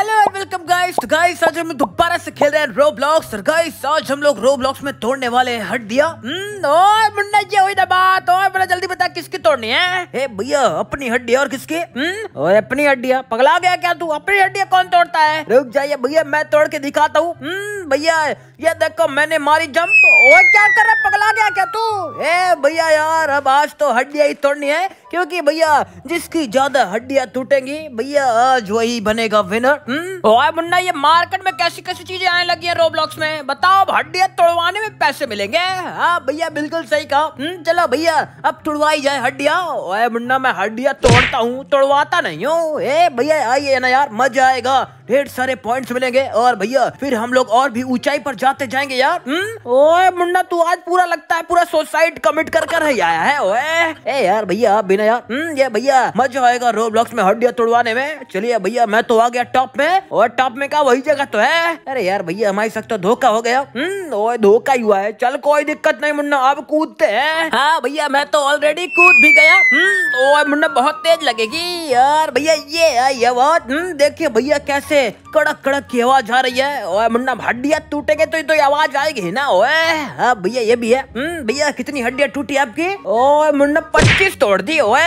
Hello and welcome guys तो guys आज हम दोबारा से खेल रहे हैं रोब्लॉक्स और गाइस आज हम लोग रोब्लॉक्स में तोड़ने वाले हैं हट दिया हम्म, ओए मुन्ना ये हुई ना बात ओए बड़ा जल्दी बता किसकी तोड़नी है हे भैया अपनी हड्डिया और किसकी हम्म, ओए अपनी हड्डिया पगला गया क्या तू अपनी हड्डिया कौन तोड़ता है रुक जाइए भैया मैं तोड़ के दिखाता हूँ हम्म, भैया ये देखो मैंने मारी जंप और क्या कर रहा पगला गया क्या तू ए भैया यार अब आज तो हड्डिया ही तोड़नी है क्योंकि भैया जिसकी ज्यादा हड्डियां टूटेंगी भैया आज वही बनेगा विनर हम्म। ओए मुन्ना ये मार्केट में कैसी कैसी चीजें आने लगी है रोब्लॉक्स में बताओ अब तोड़वाने में पैसे मिलेंगे हाँ भैया बिल्कुल सही कहा हम्म, चलो भैया अब तोड़वाई जाए हड्डिया ओए मुन्ना मैं हड्डियाँ तोड़ता हूँ तोड़वाता नहीं हूँ ए भैया आइए ना यार मजा आएगा ढेर सारे पॉइंट्स मिलेंगे और भैया फिर हम लोग और भी ऊंचाई पर जाते जाएंगे यार हम्म ओए मुन्ना तू आज पूरा लगता है पूरा सोसाइट कमिट कर कर ही आया है ओए ए यार भैया बिना यार हम्म ये भैया मजा आएगा रोब्लॉक्स में हड्डियां तोड़वाने में चलिए भैया मैं तो आ गया टॉप में और टॉप में क्या वही जगह तो है अरे यार भैया हमारे साथ तो धोखा हो गया हम्म ओए धोखा ही हुआ है चल कोई दिक्कत नहीं मुन्ना अब कूदते है हाँ भैया मैं तो ऑलरेडी कूद भी गया हम्म ओए मुन्ना बहुत तेज लगेगी यार भैया ये ये बहुत हम्म, देखिए भैया कैसे कड़क कड़क की आवाज आ रही है ओए मुन्ना हड्डियां टूटेंगे तो तो आवाज आएगी ना ओए हाँ भैया ये भी है हम्म, भैया कितनी हड्डियां टूटी आपकी ओए मुन्ना पच्चीस तोड़ दी ओए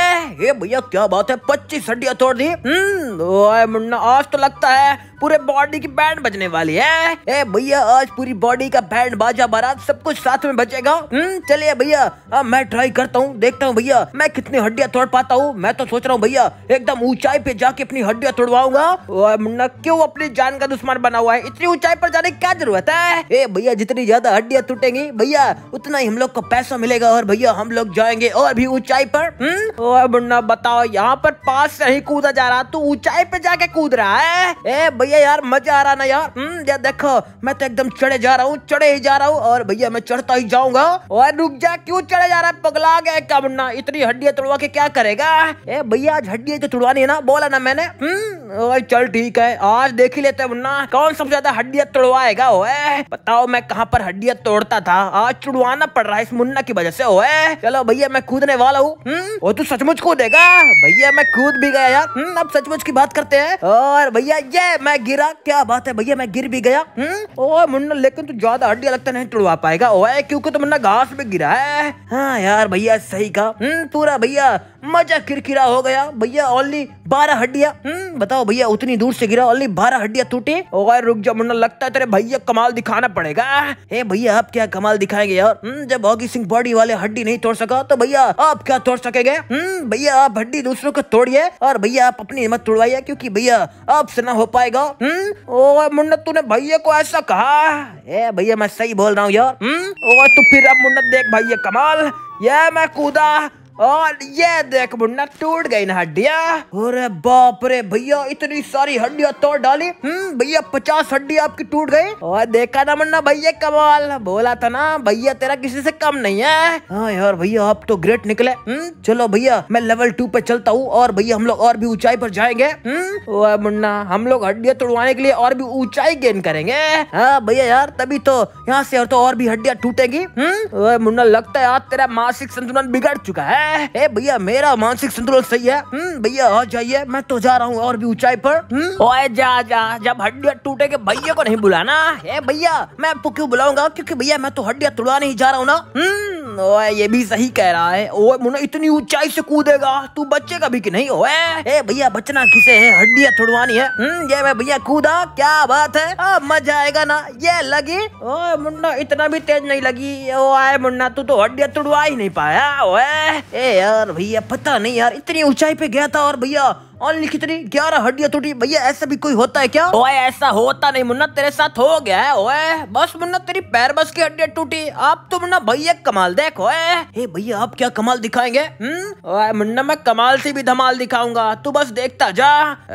ये भैया क्या बात है पच्चीस हड्डियां तोड़ दी हम्म, ओए मुन्ना आज तो लगता है पूरे बॉडी की बैंड बजने वाली है ए भैया आज पूरी बॉडी का बैंड बाजा बारात सब कुछ साथ में बचेगा हम्म, चलिए भैया अब मैं ट्राई करता हूँ देखता हूँ भैया मैं कितनी हड्डियाँ तोड़ पाता हूँ मैं तो सोच रहा हूँ भैया एकदम ऊंचाई पे जाके अपनी हड्डियाँ तोड़वाऊंगा मुन्ना क्यों अपनी जान का दुश्मन बना हुआ है इतनी ऊंचाई पर जाने की क्या जरूरत है ए भैया जितनी ज्यादा हड्डियाँ टूटेंगी भैया उतना ही हम लोग को पैसा मिलेगा और भैया हम लोग जाएंगे और भी ऊंचाई पर मुन्ना हम्म, बताओ यहाँ पर पास से ही कूदा जा रहा तू ऊंचाई पे जाके कूद रहा है ए भैया रही है यार मजा आ रहा ना यार हम्म, या देखो मैं तो एकदम चढ़े जा रहा हूँ चढ़े ही जा रहा हूँ और भैया मैं चढ़ता ही जाऊंगा और रुक जा क्यों चढ़े जा रहा है पगला गया क्या बनना इतनी हड्डियां तुड़वा के क्या करेगा ए भैया आज हड्डियां तो तुड़वानी है ना बोला ना मैंने हम्म, चल ठीक है आज देख ही लेते मुन्ना कौन सबसे ज्यादा हड्डियां तुड़वाएगा ओए बताओ मैं कहाँ पर हड्डियां तोड़ता था आज चुड़वाना पड़ रहा है इस मुन्ना की वजह से ओए चलो भैया मैं कूदने वाला हूँ और हम्म, तू सचमुच कूदेगा भैया मैं कूद भी गया यार अब सचमुच की बात करते हैं और भैया ये मैं गिरा क्या बात है भैया मैं गिर भी गया हम्म ओए मुन्ना लेकिन तू तो ज्यादा हड्डिया लगता नहीं तुड़वा पाएगा ओए क्योंकि तो मुन्ना घास में गिरा है हाँ यार भैया सही कहा हम्म, पूरा भैया मजा किरकिरा हो गया भैया ओनली बारह हड्डिया हम्म, बताओ भैया उतनी दूर से गिरा ओनली बारह हड्डिया टूटी और रुक जा मुन्ना लगता है तेरे भैया कमाल दिखाना पड़ेगा हे भैया आप क्या कमाल दिखाएंगे यार हम्म, जब हॉकी सिंह बॉडी वाले हड्डी नहीं तोड़ सका तो भैया आप क्या तोड़ सकेगा हम्म, भैया आप हड्डी दूसरों को तोड़िए और भैया आप अपनी हिम्मत तोड़वाइए क्योंकि भैया आपसे ना हो पाएगा मुन्नत तू तूने भैया को ऐसा कहा भैया मैं सही बोल रहा हूँ यार तू फिर अब मुन्नत देख भैया कमाल ये मैं कूदा और ये देख मुन्ना टूट गई ना हड्डिया अरे बाप रे भैया इतनी सारी हड्डिया तोड़ डाली हम्म भैया पचास हड्डी आपकी टूट गई और देखा ना मुन्ना भैया कमाल बोला था ना भैया तेरा किसी से कम नहीं है हाँ यार भैया आप तो ग्रेट निकले हम्म चलो भैया मैं लेवल टू पे चलता हूँ और भैया हम लोग और भी ऊंचाई पर जाएंगे हम्म, मुन्ना हम लोग हड्डिया तोड़वाने के लिए और भी ऊंचाई गेन करेंगे हाँ भैया यार तभी तो यहाँ से और तो और भी हड्डिया टूटेगी हम्म मुन्ना लगता है यार तेरा मानसिक संतुलन बिगड़ चुका है ए भैया मेरा मानसिक संतुलन सही है हम्म, भैया आ जाइए मैं तो जा रहा हूँ और भी ऊंचाई पर हम्म। ओए जा जा जब हड्डियाँ टूटे के भैया को नहीं बुलाना है भैया मैं आपको क्यों बुलाऊंगा क्योंकि भैया मैं तो हड्डियाँ तोड़ा नहीं जा रहा हूँ ना हम्म। ओए ये भी सही कह रहा है ओए मुन्ना इतनी ऊंचाई से कूदेगा तू बच्चे का भी कि नहीं ओए ए भैया बचना किसे है हड्डियां तोड़वानी है हम्म ये मैं भैया कूदा क्या बात है अब मजा आएगा ना ये लगी ओए मुन्ना इतना भी तेज नहीं लगी ओए मुन्ना तू तो हड्डियां तुड़वा ही नहीं पाया ओए ए यार भैया पता नहीं यार इतनी ऊंचाई पे गया था और भैया ओनली कितनी ग्यारह हड्डियां टूटी भैया ऐसा भी कोई होता है क्या ओए ऐसा होता नहीं मुन्ना तेरे साथ हो गया है बस मुन्ना तेरी पैर बस की हड्डियां टूटी आप तो मुन्ना भैया कमाल देखो हे भैया आप क्या कमाल दिखाएंगे हम्म? मुन्ना मैं कमाल से भी धमाल दिखाऊंगा तू बस देखता जा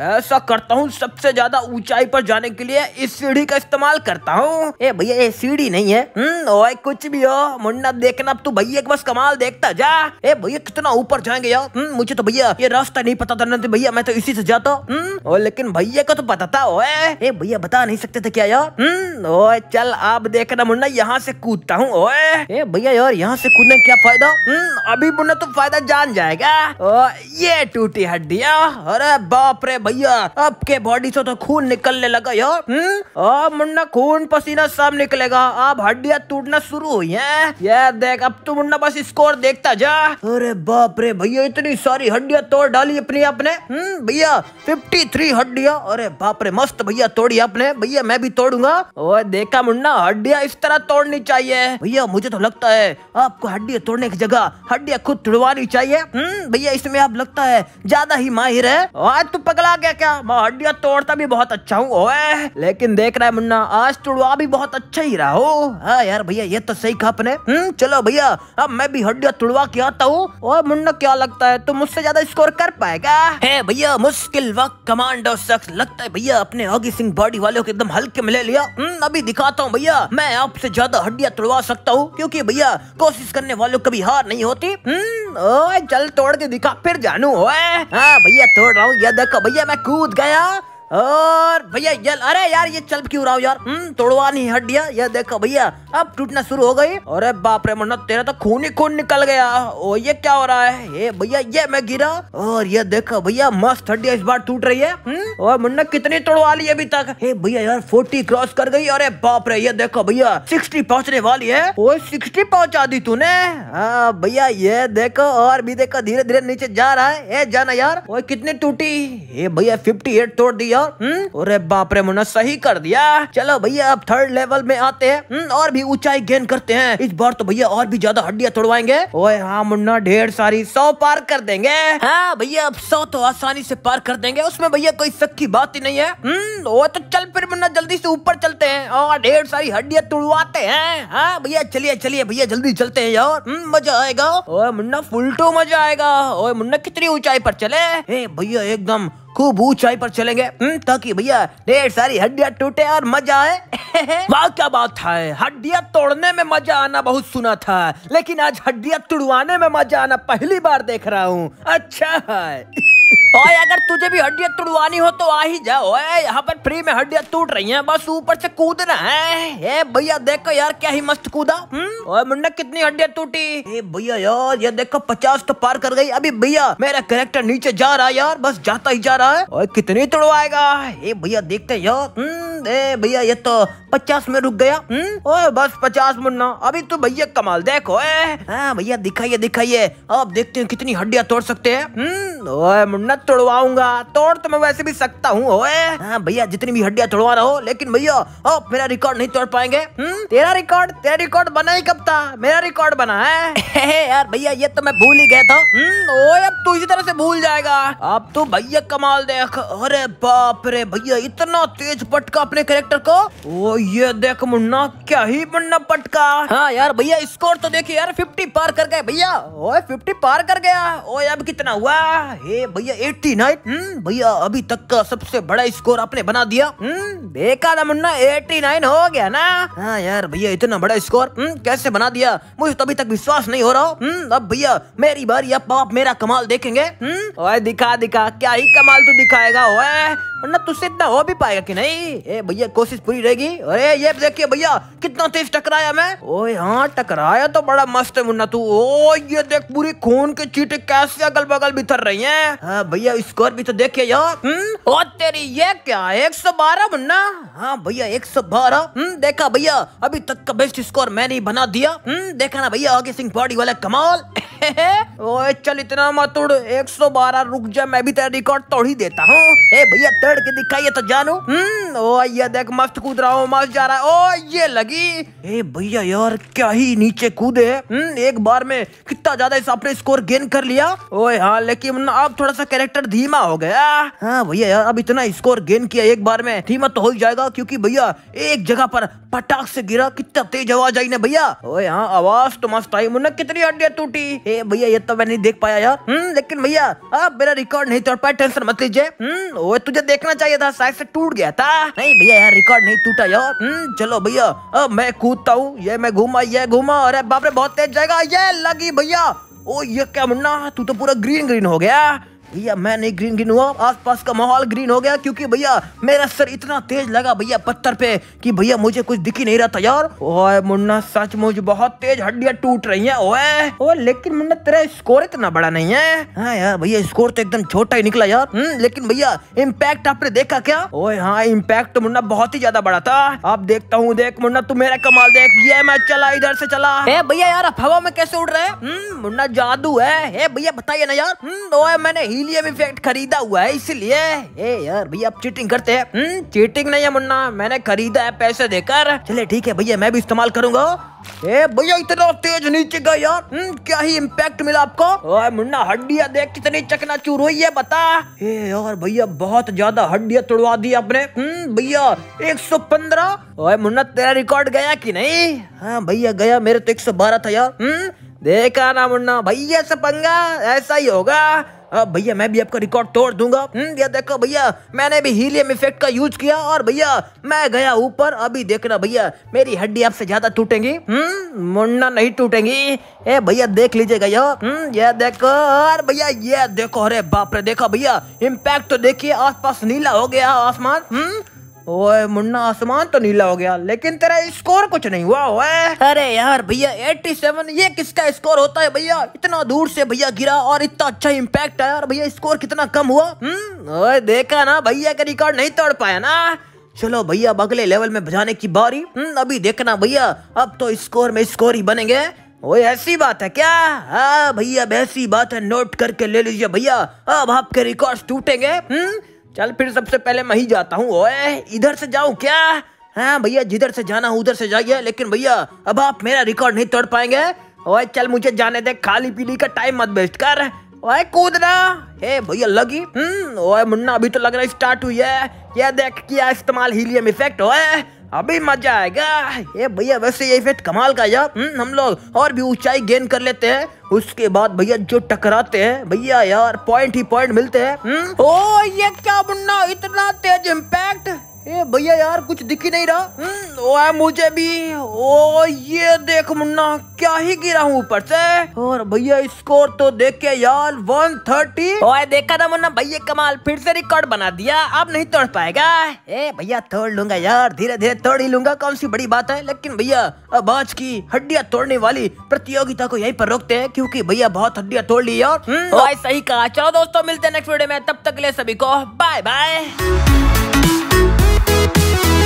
ऐसा करता हूँ सबसे ज्यादा ऊंचाई पर जाने के लिए इस सीढ़ी का इस्तेमाल करता हूँ भैया ये सीढ़ी नहीं है हम्म, ओए कुछ भी हो मुन्ना देखना तू भैया बस कमाल देखता जा ए भैया कितना ऊपर जाएंगे यार हम्म, मुझे तो भैया ये रास्ता नहीं पता था ना भैया मैं तो इसी से जाता हम्म, ओ लेकिन भैया को तो बताता ओए भैया बता नहीं सकते थे क्या यार हम्म, ओए चल आप देखना मुन्ना यहाँ से कूदता हूँ ओए भैया यार यहाँ से कूदने क्या फायदा हम्म, अभी मुन्ना तो फायदा जान जाएगा ओ ये टूटी हड्डिया अरे बाप रे भैया आपके बॉडी से तो खून निकलने लगा यार मुन्ना खून पसीना सब निकलेगा अब हड्डियाँ टूटना शुरू हुई है ये देख अब तू मुन्ना बस स्कोर देखता जा अरे बाप रे भैया इतनी सारी हड्डिया तोड़ डाली अपनी आपने हम्म, भैया फिफ्टी थ्री हड्डिया अरे बाप रे मस्त भैया तोड़ी आपने भैया मैं भी तोड़ूंगा और देखा मुन्ना हड्डिया इस तरह तोड़नी चाहिए भैया मुझे तो लगता है आपको हड्डिया तोड़ने की जगह हड्डिया खुद तुड़वानी चाहिए हम्म, भैया इसमें आप लगता है ज्यादा ही माहिर है आज तू पगला गया क्या मैं हड्डिया तोड़ता भी बहुत अच्छा हूँ लेकिन देख रहा है मुन्ना आज तुड़वा भी बहुत अच्छा ही रहा हो हाँ यार भैया ये तो सही कहा आपने हम्म, चलो भैया अब मैं भी हड्डिया तुड़वा के आता हूँ और मुन्ना क्या लगता है तुम मुझसे ज्यादा स्कोर कर पाएगा भैया मुश्किल वक्त कमांडो शख्स लगता है भैया अपने आगे सिंह बॉडी वालों को एकदम हल्के में ले लिया हम्म, अभी दिखाता हूँ भैया मैं आपसे ज्यादा हड्डियाँ तोड़वा सकता हूँ क्योंकि भैया कोशिश करने वालों कभी हार नहीं होती हम्म, ओए चल तोड़ के दिखा फिर जानू हाँ, भैया तोड़ रहा हूँ यह देखो भैया मैं कूद गया और भैया जल अरे यार ये चल क्यों रहा हो यार हम्म तोड़वा नहीं हड्डिया ये देखो भैया अब टूटना शुरू हो गई अरे बाप रे मुन्ना तेरा तो खून ही खून निकल गया ओ ये क्या हो रहा है ये भैया ये मैं गिरा और ये देखो भैया मस्त हड्डिया इस बार टूट रही है हम्म, और मुन्ना कितनी तोड़वा ली अभी तक हे भैया यार फोर्टी क्रॉस कर गई अरे बाप रे ये देखो भैया सिक्सटी पहुँचने वाली है वो सिक्सटी पहुँचा दी तू ने हाँ भैया ये देखो और भी देखो धीरे धीरे नीचे जा रहा है जाना यार वो कितनी टूटी हे भैया फिफ्टी एट तोड़ दिया हो हम्म? अरे बाप रे मुन्ना सही कर दिया चलो भैया अब थर्ड लेवल में आते हैं हम्म, और भी ऊंचाई गेन करते हैं इस बार तो भैया और भी ज्यादा हड्डियां तोड़वाएंगे ओए हाँ मुन्ना ढेर सारी सौ पार कर देंगे हाँ भैया अब सौ तो आसानी से पार कर देंगे उसमें भैया कोई सख्ती बात ही नहीं है हम्म, वो तो चल फिर मुन्ना जल्दी से ऊपर चलते हैं और ढेर सारी हड्डियां तोड़वाते हैं हाँ भैया चलिए चलिए भैया जल्दी चलते हैं यार मजा आएगा ओए मुन्ना फुल टू तो मजा आएगा ओए मुन्ना कितनी ऊंचाई पर चले भैया एकदम खूब ऊंचाई पर चलेंगे हम्म, ताकि भैया ढेर सारी हड्डियां टूटे और मजा आए वाह क्या बात है हड्डियां तोड़ने में मजा आना बहुत सुना था लेकिन आज हड्डियां तुड़वाने में मजा आना पहली बार देख रहा हूँ अच्छा है ओए अगर तुझे भी हड्डियां तुड़वानी हो तो आ ही जाओ ओए यहाँ पर फ्री में हड्डियां टूट रही हैं बस ऊपर से कूदना है ए भैया देखो यार क्या ही मस्त कूदा हम्म? ओए मुन्ना कितनी हड्डियां टूटी ए भैया यार ये देखो पचास तो पार कर गई अभी भैया मेरा करेक्टर नीचे जा रहा है यार बस जाता ही जा रहा है और कितनी तुड़वाएगा ए भैया देखते यार हम्म? बंद भैया ये तो पचास में रुक गया हम्म ओए बस पचास मुन्ना अभी तो भैया कमाल देखो हाँ, भैया दिखाइए दिखाइए अब देखते हैं कितनी हड्डियां तोड़ सकते हैं हम्म ओए मुन्ना तोड़वाऊंगा तोड़ तो मैं वैसे भी सकता हूँ हाँ, भैया जितनी भी हड्डियाँ तोड़वा रहा हो लेकिन भैया अब मेरा रिकॉर्ड नहीं तोड़ पाएंगे हम्म? तेरा रिकॉर्ड तेरा रिकॉर्ड बना ही कब था मेरा रिकॉर्ड बना है यार भैया ये तो मैं भूल ही गया था हम्म, ओए अब तू इसी तरह से भूल जाएगा अब तो भैया कमाल देख अरे बाप रे भैया इतना तेज पटका अपने करेक्टर को ओ ये देख मुन्ना क्या ही मुन्ना पटका हाँ यार भैया स्कोर तो देखिए यार फिफ्टी पार कर गए भैया ओए फिफ्टी पार कर गया ओए अब कितना हुआ हे भैया एट्टी हम्म, नाइन भैया अभी तक का सबसे बड़ा स्कोर आपने बना दिया बेकार हम्म, ना मुन्ना एट्टी नाइन हो गया ना हाँ यार भैया इतना बड़ा स्कोर हम्म, कैसे बना दिया मुझे तो अभी तक विश्वास नहीं हो रहा अब भैया मेरी बारी अब आप मेरा कमाल देखेंगे दिखा दिखा क्या ही कमाल तू दिखाएगा वरना तुझसे इतना हो भी पाएगा कि नहीं ए भैया कोशिश पूरी रहेगी अरे ये देखिए भैया कितना तेज टकराया मैं ओ हाँ टकराया तो बड़ा मस्त है मुन्ना तू ओ ये देख पूरी खून के चीटे कैसे अगल बगल बिथर रही है हाँ भैया स्कोर भी तो देखिए यार हम्म, ओ तेरी ये क्या एक सौ बारह मुन्ना हाँ भैया एक सौ बारह हम्म, देखा भैया अभी तक का बेस्ट स्कोर मैंने ही बना दिया हम्म, देखा ना भैया आगे सिंह बॉडी वाला कमाल ओए चल इतना मत उड़ 112 रुक जा मैं भी तेरा रिकॉर्ड तोड़ ही देता हूँ ए भैया चढ़ के दिखाइए तो जानू हम्म, ओ आइया देख मस्त कूद रहा हूँ मस्त जा रहा है ओ ये लगी ए भैया यार क्या ही नीचे कूदे हम्म, एक बार में कितना ज्यादा इस अपने स्कोर गेन कर लिया ओ हाँ लेकिन अब थोड़ा सा कैरेक्टर धीमा हो गया हाँ भैया यार अब इतना स्कोर गेन किया एक बार में धीमा तो हो ही जाएगा क्योंकि भैया एक जगह पर पटाक से गिरा कितना तेज आवाज आई ना भैया ओए हाँ आवाज तो मस्त आई मुन्ना कितनी हड्डियां टूटी ए भैया ये तो मैं नहीं देख पाया यार हम्म, लेकिन भैया अब मेरा रिकॉर्ड नहीं तोड़ पाया टेंशन मत लीजिए ओए तुझे देख देखना चाहिए था शायद से टूट गया था नहीं भैया यार रिकॉर्ड नहीं टूटा यार हम्म, चलो भैया अब मैं कूदता हूँ ये मैं घूमा ये घूमा अरे बाप रे बहुत तेज जाएगा ये लगी भैया ओ ये क्या मुन्ना तू तो पूरा ग्रीन ग्रीन हो गया भैया मैं नहीं ग्रीन ग्रीन हुआ आसपास का माहौल ग्रीन हो गया क्योंकि भैया मेरा सर इतना तेज लगा भैया पत्थर पे कि भैया मुझे कुछ दिख ही नहीं रहा था यार ओए मुन्ना सचमुच बहुत तेज हड्डियां टूट रही हैं ओए ओ लेकिन मुन्ना तेरा स्कोर इतना बड़ा नहीं है हाँ यार भैया स्कोर तो एकदम छोटा ही निकला यार हम्म, लेकिन भैया इम्पैक्ट आपने देखा क्या ओ हाँ इम्पैक्ट तो मुन्ना बहुत ही ज्यादा बड़ा था आप देखता हूँ देख मुन्ना तू मेरा कमाल देख ये मैं चला इधर से चला है भैया यार हवा में कैसे उड़ रहे हैं हम्म, मुन्ना जादू है भैया बताइए ना यार हम्म, मैंने हीलियम इफेक्ट खरीदा हुआ है इसलिए ए यार भैया आप चीटिंग करते हैं हम्म चीटिंग नहीं है मुन्ना मैंने खरीदा है पैसे देकर चले ठीक है भैया मैं भी इस्तेमाल करूंगा ए भैया इतना तेज नीचे गए यार हम्म क्या ही इम्पैक्ट मिला आपको ओए मुन्ना हड्डियां देख कितनी चकना चूर हुई है बता ए यार भैया बहुत ज्यादा हड्डियां तोड़वा दी आपने हम्म भैया 115 ओए मुन्ना तेरा रिकॉर्ड गया कि नहीं हाँ भैया गया मेरे तो 112 था यार हम्म देखा ना मुन्ना भैया से पंगा ऐसा ही होगा भैया मैं भी आपका रिकॉर्ड तोड़ दूंगा हम्म, या देखो भैया मैंने भी हीलियम इफेक्ट का यूज किया और भैया मैं गया ऊपर अभी देखना भैया मेरी हड्डी आपसे ज्यादा टूटेंगी हम्म, मुन्ना नहीं टूटेंगी ए भैया देख लीजिएगा यो हम्म, ये देखो और भैया ये देखो अरे बाप रे देखो भैया इम्पैक्ट तो देखिए आसपास नीला हो गया आसमान ओए मुन्ना आसमान तो नीला हो गया लेकिन तेरा स्कोर कुछ नहीं हुआ ओए अरे यार भैया 87 ये किसका स्कोर होता है भैया इतना दूर से भैया गिरा और इतना अच्छा इम्पैक्ट आया और भैया स्कोर कितना कम हुआ हम्म, ओए देखा ना भैया का रिकॉर्ड नहीं तोड़ पाया ना चलो भैया अब अगले लेवल में बजाने की बारी हम्म, अभी देखना भैया अब तो स्कोर में स्कोर ही बनेंगे ओए ऐसी बात है क्या हाँ भैया ऐसी बात है नोट करके ले लीजिए भैया अब आपके रिकॉर्ड टूटेंगे हम्म, चल फिर सबसे पहले मैं ही जाता हूँ ओए इधर से जाऊँ क्या हाँ भैया जिधर से जाना उधर से जाइए लेकिन भैया अब आप मेरा रिकॉर्ड नहीं तोड़ पाएंगे ओए चल मुझे जाने दे खाली पीली का टाइम मत वेस्ट कर ओए कूदना हे भैया लगी हम्म ओए मुन्ना अभी तो लग रहा है स्टार्ट हुई है ये देख किया इस्तेमाल हीलियम इफेक्ट ओए अभी मजा आएगा ये भैया वैसे ये इफेक्ट कमाल का यार हम्म, हम लोग और भी ऊंचाई गेन कर लेते हैं उसके बाद भैया जो टकराते हैं भैया यार पॉइंट ही पॉइंट मिलते हैं हम्म, ओ ये क्या बुन्ना इतना तेज इम्पैक्ट ए भैया यार कुछ दिख ही नहीं रहा ओए हम्म, मुझे भी ओ ये देख मुन्ना क्या ही गिरा हूँ ऊपर से और भैया स्कोर तो देख के यार 130 ओए देखा था मुन्ना भैया कमाल फिर से रिकॉर्ड बना दिया अब नहीं तोड़ पाएगा ए भैया तोड़ लूंगा यार धीरे धीरे तोड़ ही लूंगा कौन सी बड़ी बात है लेकिन भैया अब आज की हड्डियाँ तोड़ने वाली प्रतियोगिता को यही पर रोकते हैं क्यूँकी भैया बहुत हड्डियाँ तोड़ ली यार हम्म, सही कहा चलो दोस्तों मिलते हैं नेक्स्ट वीडियो में तब तक ले सभी को बाय बाय you.